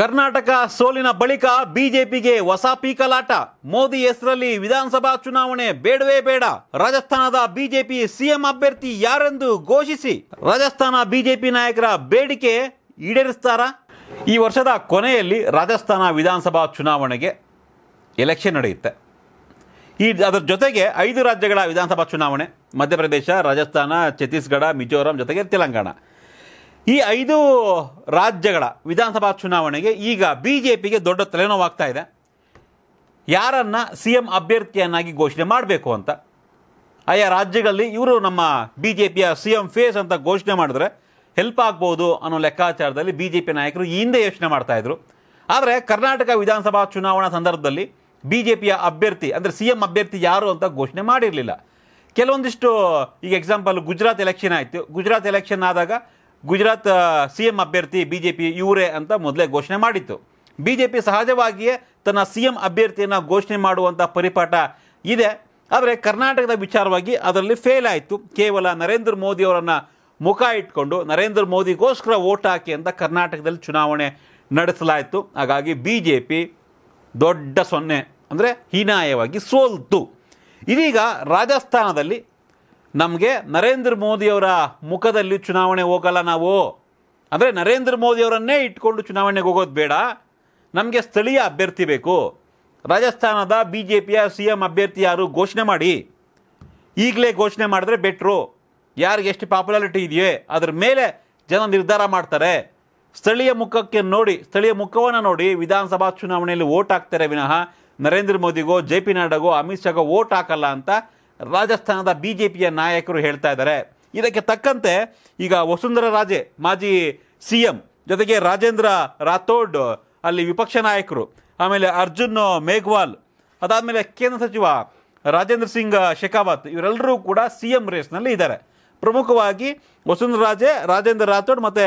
ಕರ್ನಾಟಕ ಸೋಲಿನ ಬಳಿಕ ಬಿಜೆಪಿಗೆ ಹೊಸ ಪೀಕಲಾಟ ಮೋದಿ ಹೆಸರಲ್ಲಿ ವಿಧಾನಸಭಾ ಚುನಾವಣೆ ಬೇಡವೇ ಬೇಡ ರಾಜಸ್ಥಾನದ ಬಿಜೆಪಿ ಸಿಎಂ ಅಭ್ಯರ್ಥಿ ಯಾರೆಂದು ಘೋಷಿಸಿ ರಾಜಸ್ಥಾನ ಬಿಜೆಪಿ ನಾಯಕರ ಬೇಡಿಕೆ ಈಡೇರಿಸ್ತಾರಾ ಈ ವರ್ಷದ ಕೊನೆಯಲ್ಲಿ ರಾಜಸ್ಥಾನ ವಿಧಾನಸಭಾ ಚುನಾವಣೆಗೆ ಎಲೆಕ್ಷನ್ ನಡೆಯುತ್ತೆ ಈ ಅದರ ಜೊತೆಗೆ ಐದು ರಾಜ್ಯಗಳ ವಿಧಾನಸಭಾ ಚುನಾವಣೆ ಮಧ್ಯಪ್ರದೇಶ ರಾಜಸ್ಥಾನ ಛತ್ತೀಸ್ಗಢ ಮಿಜೋರಾಂ ಜೊತೆಗೆ ತೆಲಂಗಾಣ ಈ ಐದು ರಾಜ್ಯಗಳ ವಿಧಾನಸಭಾ ಚುನಾವಣೆಗೆ ಈಗ ಬಿ ಜೆ ಪಿಗೆ ದೊಡ್ಡ ತಲೆನೋವಾಗ್ತಾ ಇದೆ ಯಾರನ್ನು ಸಿ ಎಂ ಅಭ್ಯರ್ಥಿಯನ್ನಾಗಿ ಘೋಷಣೆ ಮಾಡಬೇಕು ಅಂತ ಆಯಾ ರಾಜ್ಯಗಳಲ್ಲಿ ಇವರು ನಮ್ಮ ಬಿ ಜೆ ಪಿಯ ಸಿ ಎಂ ಫೇಸ್ ಅಂತ ಘೋಷಣೆ ಮಾಡಿದ್ರೆ ಹೆಲ್ಪ್ ಆಗ್ಬೋದು ಅನ್ನೋ ಲೆಕ್ಕಾಚಾರದಲ್ಲಿ ಬಿ ಜೆ ಪಿ ನಾಯಕರು ಈ ಹಿಂದೆ ಯೋಚನೆ ಮಾಡ್ತಾಯಿದ್ರು ಆದರೆ ಕರ್ನಾಟಕ ವಿಧಾನಸಭಾ ಚುನಾವಣಾ ಸಂದರ್ಭದಲ್ಲಿ ಬಿ ಜೆ ಪಿಯ ಅಭ್ಯರ್ಥಿ ಅಂದರೆ ಸಿ ಎಂ ಅಭ್ಯರ್ಥಿ ಯಾರು ಅಂತ ಘೋಷಣೆ ಮಾಡಿರಲಿಲ್ಲ ಕೆಲವೊಂದಿಷ್ಟು ಈಗ ಎಕ್ಸಾಂಪಲ್ ಗುಜರಾತ್ ಎಲೆಕ್ಷನ್ ಆಯಿತು ಗುಜರಾತ್ ಎಲೆಕ್ಷನ್ ಆದಾಗ ಗುಜರಾತ್ ಸಿ ಎಂ ಅಭ್ಯರ್ಥಿ ಬಿ ಜೆ ಪಿ ಇವರೇ ಅಂತ ಮೊದಲೇ ಘೋಷಣೆ ಮಾಡಿತ್ತು ಬಿ ಜೆ ಪಿ ಸಹಜವಾಗಿಯೇ ತನ್ನ ಸಿ ಎಂ ಅಭ್ಯರ್ಥಿಯನ್ನು ಘೋಷಣೆ ಮಾಡುವಂಥ ಪರಿಪಾಠ ಇದೆ ಆದರೆ ಕರ್ನಾಟಕದ ವಿಚಾರವಾಗಿ ಅದರಲ್ಲಿ ಫೇಲ್ ಆಯಿತು ಕೇವಲ ನರೇಂದ್ರ ಮೋದಿ ಅವರನ್ನು ಮುಖ ಇಟ್ಕೊಂಡು ನರೇಂದ್ರ ಮೋದಿಗೋಸ್ಕರ ಓಟ್ ಹಾಕಿ ಅಂತ ಕರ್ನಾಟಕದಲ್ಲಿ ಚುನಾವಣೆ ನಡೆಸಲಾಯಿತು ಹಾಗಾಗಿ ಬಿ ಜೆ ಪಿ ದೊಡ್ಡ ಸೊನ್ನೆ ಅಂದರೆ ಹೀನಾಯವಾಗಿ ಸೋಲ್ತು ಇದೀಗ ರಾಜಸ್ಥಾನದಲ್ಲಿ ನಮಗೆ ನರೇಂದ್ರ ಮೋದಿಯವರ ಮುಖದಲ್ಲಿ ಚುನಾವಣೆ ಹೋಗಲ್ಲ ನಾವು ಅಂದರೆ ನರೇಂದ್ರ ಮೋದಿಯವರನ್ನೇ ಇಟ್ಕೊಂಡು ಚುನಾವಣೆಗೆ ಹೋಗೋದು ಬೇಡ ನಮಗೆ ಸ್ಥಳೀಯ ಅಭ್ಯರ್ಥಿ ಬೇಕು ರಾಜಸ್ಥಾನದ ಬಿ ಜೆ ಪಿಯ ಸಿ ಎಮ್ ಅಭ್ಯರ್ಥಿ ಯಾರು ಘೋಷಣೆ ಮಾಡಿ ಈಗಲೇ ಘೋಷಣೆ ಮಾಡಿದ್ರೆ ಬೆಟ್ರು ಯಾರಿಗೆ ಎಷ್ಟು ಪಾಪ್ಯುಲಾರಿಟಿ ಇದೆಯೇ ಅದ್ರ ಮೇಲೆ ಜನ ನಿರ್ಧಾರ ಮಾಡ್ತಾರೆ ಸ್ಥಳೀಯ ಮುಖಕ್ಕೆ ನೋಡಿ ಸ್ಥಳೀಯ ಮುಖವನ್ನು ನೋಡಿ ವಿಧಾನಸಭಾ ಚುನಾವಣೆಯಲ್ಲಿ ಓಟ್ ಹಾಕ್ತಾರೆ ವಿನಃ ನರೇಂದ್ರ ಮೋದಿಗೋ ಜೆ ಪಿ ನಡ್ಡಾಗೋ ಅಮಿತ್ ಶಾಗೋ ಓಟ್ ಹಾಕಲ್ಲ ಅಂತ ರಾಜಸ್ಥಾನದ ಬಿ ಜೆ ಪಿಯ ನಾಯಕರು ಹೇಳ್ತಾ ಇದ್ದಾರೆ ಇದಕ್ಕೆ ತಕ್ಕಂತೆ ಈಗ ವಸುಂಧರಾ ರಾಜೆ ಮಾಜಿ ಸಿ ಎಂ ಜೊತೆಗೆ ರಾಜೇಂದ್ರ ರಾಥೋಡ್ ಅಲ್ಲಿ ವಿಪಕ್ಷ ನಾಯಕರು ಆಮೇಲೆ ಅರ್ಜುನ್ ಮೇಘ್ವಾಲ್ ಅದಾದಮೇಲೆ ಕೇಂದ್ರ ಸಚಿವ ರಾಜೇಂದ್ರ ಸಿಂಗ್ ಶೇಖಾವತ್ ಇವರೆಲ್ಲರೂ ಕೂಡ ಸಿ ಎಂ ರೇಸ್ನಲ್ಲಿ ಇದ್ದಾರೆ ಪ್ರಮುಖವಾಗಿ ವಸುಂಧರ ರಾಜೆ ರಾಜೇಂದ್ರ ರಾಥೋಡ್ ಮತ್ತು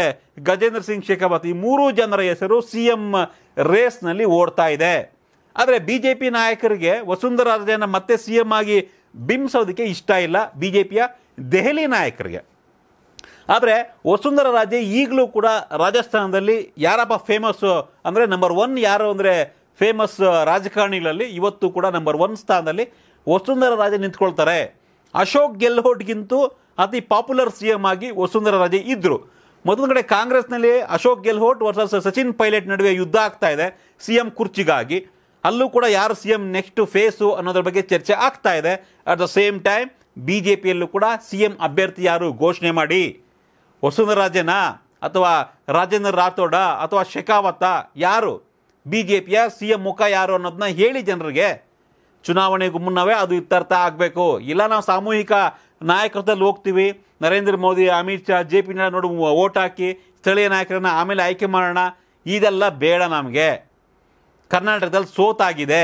ಗಜೇಂದ್ರ ಸಿಂಗ್ ಶೇಖಾವತ್ ಈ ಮೂರು ಜನರ ಹೆಸರು ಸಿ ಎಂ ರೇಸ್ನಲ್ಲಿ ಓಡ್ತಾ ಇದೆ ಆದರೆ ಬಿ ಜೆ ಪಿ ನಾಯಕರಿಗೆ ವಸುಂಧರಾ ರಾಜೇನ ಮತ್ತೆ ಸಿ ಎಂ ಆಗಿ ಬಿಂಬಿಸೋದಕ್ಕೆ ಇಷ್ಟ ಇಲ್ಲ ಬಿ ಜೆ ಪಿಯ ದೆಹಲಿ ನಾಯಕರಿಗೆ ಆದರೆ ವಸುಂಧರ ರಾಜೆ ಈಗಲೂ ಕೂಡ ರಾಜಸ್ಥಾನದಲ್ಲಿ ಯಾರಪ್ಪ ಫೇಮಸ್ಸು ಅಂದರೆ ನಂಬರ್ ಒನ್ ಯಾರು ಅಂದರೆ ಫೇಮಸ್ ರಾಜಕಾರಣಿಗಳಲ್ಲಿ ಇವತ್ತು ಕೂಡ ನಂಬರ್ ಒನ್ ಸ್ಥಾನದಲ್ಲಿ ವಸುಂಧರ ರಾಜೆ ನಿಂತ್ಕೊಳ್ತಾರೆ ಅಶೋಕ್ ಗೆಲ್ಹೋಟ್ಗಿಂತೂ ಅತಿ ಪಾಪ್ಯುಲರ್ ಸಿ ಎಮ್ ಆಗಿ ವಸುಂಧರ ರಾಜೆ ಇದ್ದರು ಮೊದಲ ಕಡೆ ಕಾಂಗ್ರೆಸ್ನಲ್ಲಿ ಅಶೋಕ್ ಗೆಲ್ಹೋಟ್ ವರ್ಸಸ್ ಸಚಿನ್ ಪೈಲಟ್ ನಡುವೆ ಯುದ್ಧ ಆಗ್ತಾ ಇದೆ ಸಿ ಎಂ ಕುರ್ಚಿಗಾಗಿ ಅಲ್ಲೂ ಕೂಡ ಯಾರು ಸಿ ಎಂ ನೆಕ್ಸ್ಟ್ ಫೇಸು ಅನ್ನೋದ್ರ ಬಗ್ಗೆ ಚರ್ಚೆ ಆಗ್ತಾ ಇದೆ at the same time B J ಪಿಯಲ್ಲೂ ಕೂಡ ಸಿ ಎಂ ಅಭ್ಯರ್ಥಿ ಯಾರು ಘೋಷಣೆ ಮಾಡಿ ವಸುಂಧರಾಜನ ಅಥವಾ ರಾಜೇಂದ್ರ ರಾಥೋಡ ಅಥವಾ ಶೆಖಾವತ ಯಾರು ಬಿ ಜೆ ಪಿಯ ಸಿ ಎಂ ಮುಖ ಯಾರು ಅನ್ನೋದನ್ನ ಹೇಳಿ ಜನರಿಗೆ ಚುನಾವಣೆಗೂ ಮುನ್ನವೇ ಅದು ಇತ್ತರ್ಥ ಆಗಬೇಕು ಇಲ್ಲ ನಾವು ಸಾಮೂಹಿಕ ನಾಯಕತ್ವದಲ್ಲಿ ಹೋಗ್ತೀವಿ ನರೇಂದ್ರ ಮೋದಿ ಅಮಿತ್ ಶಾ ಜೆ ಪಿ ನೋಡು ಓಟ್ ಹಾಕಿ ಸ್ಥಳೀಯ ನಾಯಕರನ್ನ ಆಮೇಲೆ ಆಯ್ಕೆ ಮಾಡೋಣ ಇದೆಲ್ಲ ಬೇಡ ನಮಗೆ ಕರ್ನಾಟಕದಲ್ಲಿ ಸೋತಾಗಿದೆ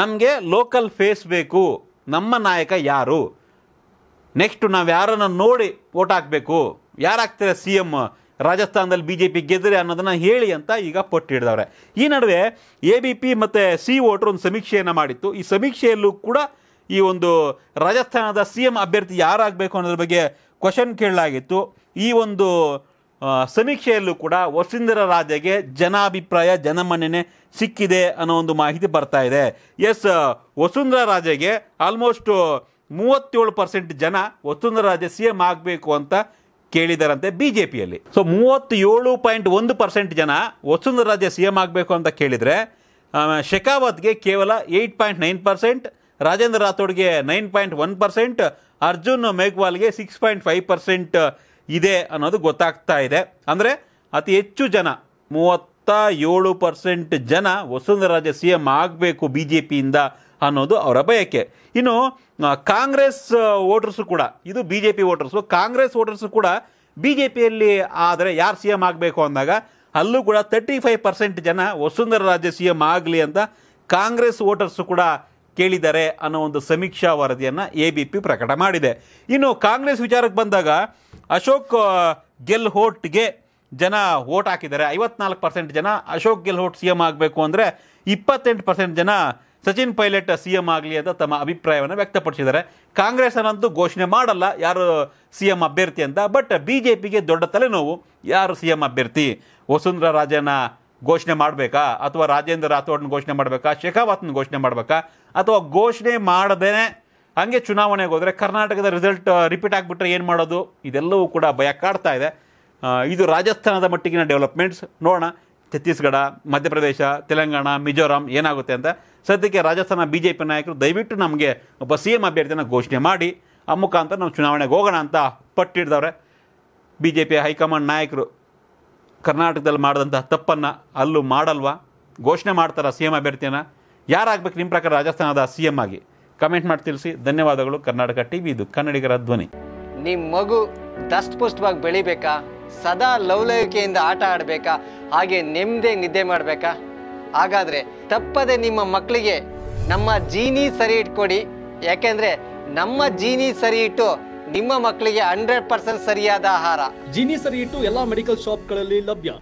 ನಮಗೆ ಲೋಕಲ್ ಫೇಸ್ ಬೇಕು ನಮ್ಮ ನಾಯಕ ಯಾರು ನೆಕ್ಸ್ಟ್ ನಾವು ಯಾರನ್ನು ನೋಡಿ ಓಟ್ ಹಾಕಬೇಕು ಯಾರಾಗ್ತಾರೆ ಸಿ ಎಮ್ ರಾಜಸ್ಥಾನದಲ್ಲಿ ಬಿ ಜೆ ಪಿ ಗೆದ್ದರೆ ಅನ್ನೋದನ್ನು ಹೇಳಿ ಅಂತ ಈಗ ಪೊಟ್ಟು ಹಿಡಿದವ್ರೆ ಈ ನಡುವೆ ಎ ಬಿ ಪಿ ಮತ್ತು ಸಿ ವೋಟ್ರು ಒಂದು ಸಮೀಕ್ಷೆಯನ್ನು ಮಾಡಿತ್ತು ಈ ಸಮೀಕ್ಷೆಯಲ್ಲೂ ಕೂಡ ಈ ಒಂದು ರಾಜಸ್ಥಾನದ ಸಿ ಎಮ್ ಅಭ್ಯರ್ಥಿ ಯಾರಾಗಬೇಕು ಅನ್ನೋದ್ರ ಬಗ್ಗೆ ಕ್ವಶನ್ ಕೇಳಲಾಗಿತ್ತು ಈ ಒಂದು ಸಮೀಕ್ಷೆಯಲ್ಲೂ ಕೂಡ ವಸುಂಧರ ರಾಜೆಗೆ ಜನಾಭಿಪ್ರಾಯ ಜನಮನ್ನಣೆ ಸಿಕ್ಕಿದೆ ಅನ್ನೋ ಒಂದು ಮಾಹಿತಿ ಬರ್ತಾ ಇದೆ ಎಸ್ ವಸುಂಧರ ರಾಜೆಗೆ ಆಲ್ಮೋಸ್ಟ್ ಮೂವತ್ತೇಳು ಪರ್ಸೆಂಟ್ ಜನ ವಸುಂಧರ ರಾಜೆ ಸಿ ಎಂ ಆಗಬೇಕು ಅಂತ ಕೇಳಿದಾರಂತೆ ಬಿ ಜೆ ಪಿಯಲ್ಲಿ ಸೊ ಮೂವತ್ತೇಳು ಪಾಯಿಂಟ್ ಒಂದು ಪರ್ಸೆಂಟ್ ಜನ ವಸುಂಧರ ರಾಜೆ ಸಿ ಎಂ ಆಗಬೇಕು ಅಂತ ಕೇಳಿದರೆ ಶೆಖಾವತ್ಗೆ ಕೇವಲ eight point nine percent Rajendra ರಾಥೋಡ್ಗೆ nine point one percent Arjun ಮೇಘ್ವಾಲ್ಗೆ ಸಿಕ್ಸ್ ಪಾಯಿಂಟ್ ಫೈವ್ ಪರ್ಸೆಂಟ್ ಇದೆ ಅನ್ನೋದು ಗೊತ್ತಾಗ್ತಾ ಇದೆ ಅಂದರೆ ಅತಿ ಹೆಚ್ಚು ಜನ ಮೂವತ್ತ ಏಳು ಪರ್ಸೆಂಟ್ ಜನ ವಸುಂಧರಾಜ ಸಿ ಎಂ ಆಗಬೇಕು ಬಿ ಜೆ ಪಿಯಿಂದ ಅನ್ನೋದು ಅವರ ಬಯಕೆ ಇನ್ನು ಕಾಂಗ್ರೆಸ್ ವೋಟರ್ಸು ಕೂಡ ಇದು B J P voters Congress voters ಕೂಡ ಬಿ ಜೆ ಪಿಯಲ್ಲಿ ಆದರೆ ಯಾರು ಸಿ ಎಂ ಆಗಬೇಕು ಅಂದಾಗ ಅಲ್ಲೂ ಕೂಡ ತರ್ಟಿ ಫೈವ್ ಪರ್ಸೆಂಟ್ ಜನ ವಸುಂಧರ ರಾಜ್ಯ ಸಿ ಎಂ ಆಗಲಿ ಅಂತ ಕಾಂಗ್ರೆಸ್ ವೋಟರ್ಸು ಕೂಡ ಕೇಳಿದ್ದಾರೆ ಅನ್ನೋ ಒಂದು ಸಮೀಕ್ಷಾ ವರದಿಯನ್ನು ಎ ಬಿ ಪಿ ಪ್ರಕಟ ಮಾಡಿದೆ ಇನ್ನು ಕಾಂಗ್ರೆಸ್ ವಿಚಾರಕ್ಕೆ ಬಂದಾಗ ಅಶೋಕ್ ಗೆಲ್ಹೋಟ್ಗೆ ಜನ ಓಟ್ ಹಾಕಿದ್ದಾರೆ ಐವತ್ನಾಲ್ಕು ಪರ್ಸೆಂಟ್ ಜನ ಅಶೋಕ್ ಗೆಲ್ಹೋಟ್ ಸಿ ಎಂ ಆಗಬೇಕು ಅಂದರೆ ಇಪ್ಪತ್ತೆಂಟು ಪರ್ಸೆಂಟ್ ಜನ ಸಚಿನ್ ಪೈಲಟ್ ಸಿ ಎಂ ಆಗಲಿ ಅಂತ ತಮ್ಮ ಅಭಿಪ್ರಾಯವನ್ನು ವ್ಯಕ್ತಪಡಿಸಿದ್ದಾರೆ ಕಾಂಗ್ರೆಸ್ ಅನ್ನಂತೂ ಘೋಷಣೆ ಮಾಡಲ್ಲ ಯಾರು ಸಿ ಎಂ ಅಭ್ಯರ್ಥಿ ಅಂತ ಬಟ್ ಬಿ ಜೆ ಪಿಗೆ ದೊಡ್ಡ ತಲೆನೋವು ಯಾರು ಸಿ ಎಂ ಅಭ್ಯರ್ಥಿ ವಸುಂಧರಾ ರಾಜನ ಘೋಷಣೆ ಮಾಡಬೇಕಾ ಅಥವಾ ರಾಜೇಂದ್ರ ರಾಥೋಡ್ನ ಘೋಷಣೆ ಮಾಡಬೇಕಾ ಶೇಖಾವತ್ನ ಘೋಷಣೆ ಮಾಡಬೇಕಾ ಅಥವಾ ಘೋಷಣೆ ಮಾಡದೇ ಹಂಗೆ ಚುನಾವಣೆಗೆ ಹೋದರೆ ಕರ್ನಾಟಕದ ರಿಸಲ್ಟ್ ರಿಪೀಟ್ ಆಗಿಬಿಟ್ರೆ ಏನು ಮಾಡೋದು ಇದೆಲ್ಲವೂ ಕೂಡ ಭಯ ಕಾಡ್ತಾ ಇದೆ ಇದು ರಾಜಸ್ಥಾನದ ಮಟ್ಟಿಗಿನ ಡೆವಲಪ್ಮೆಂಟ್ಸ್ ನೋಡೋಣ ಛತ್ತೀಸ್ಗಢ ಮಧ್ಯಪ್ರದೇಶ ತೆಲಂಗಾಣ ಮಿಜೋರಾಂ ಏನಾಗುತ್ತೆ ಅಂತ ಸದ್ಯಕ್ಕೆ ರಾಜಸ್ಥಾನ ಬಿ ಜೆ ಪಿ ನಾಯಕರು ದಯವಿಟ್ಟು ನಮಗೆ ಒಬ್ಬ ಸಿ ಎಮ್ ಅಭ್ಯರ್ಥಿನ ಘೋಷಣೆ ಮಾಡಿ ಆ ಮುಖಾಂತರ ನಾವು ಚುನಾವಣೆಗೆ ಹೋಗೋಣ ಅಂತ ಪಟ್ಟಿಡ್ದವ್ರೆ ಬಿ ಜೆ ಪಿ ಹೈಕಮಾಂಡ್ ನಾಯಕರು ಕರ್ನಾಟಕದಲ್ಲಿ ಮಾಡಿದಂಥ ತಪ್ಪನ್ನು ಅಲ್ಲೂ ಮಾಡಲ್ವಾ ಘೋಷಣೆ ಮಾಡ್ತಾರ ಸಿ ಎಮ್ ಅಭ್ಯರ್ಥಿಯನ್ನು ಯಾರಾಗಬೇಕು ನಿಮ್ಮ ಪ್ರಕಾರ ರಾಜಸ್ಥಾನದ ಸಿ ಎಮ್ ಆಗಿ ಕಮೆಂಟ್ ಮಾಡಿ ತಿಳಿಸಿ ಧನ್ಯವಾದಗಳು ಕರ್ನಾಟಕ ಟಿವಿ ಇದು ಕನ್ನಡಿಗರ ಧ್ವನಿ ನಿಮ್ಮ ಮಗು ದಷ್ಟಪುಷ್ಟವಾಗಿ ಬೆಳಿಬೇಕಾ ಸದಾ ಲವಲವಿಕೆಯಿಂದ ಆಟ ಆಡಬೇಕಾ ಹಾಗೆ ನೆಮ್ಮದಿ ನಿದ್ದೆ ಮಾಡಬೇಕಾ ಹಾಗಾದರೆ ತಪ್ಪದೆ ನಿಮ್ಮ ಮಕ್ಕಳಿಗೆ ನಮ್ಮ ಜೀನಿ ಸರಿ ಇಟ್ಕೊಡಿ ಯಾಕೆಂದರೆ ನಮ್ಮ ಜೀನಿ ಸರಿ ಇಟ್ಟು ನಿಮ್ಮ ಮಕ್ಕಳಿಗೆ ಹಂಡ್ರೆಡ್ ಪರ್ಸೆಂಟ್ ಸರಿಯಾದ ಆಹಾರ ಜೀನಿ ಸರಿ ಇಟ್ಟು ಎಲ್ಲ ಮೆಡಿಕಲ್ ಶಾಪ್ಗಳಲ್ಲಿ ಲಭ್ಯ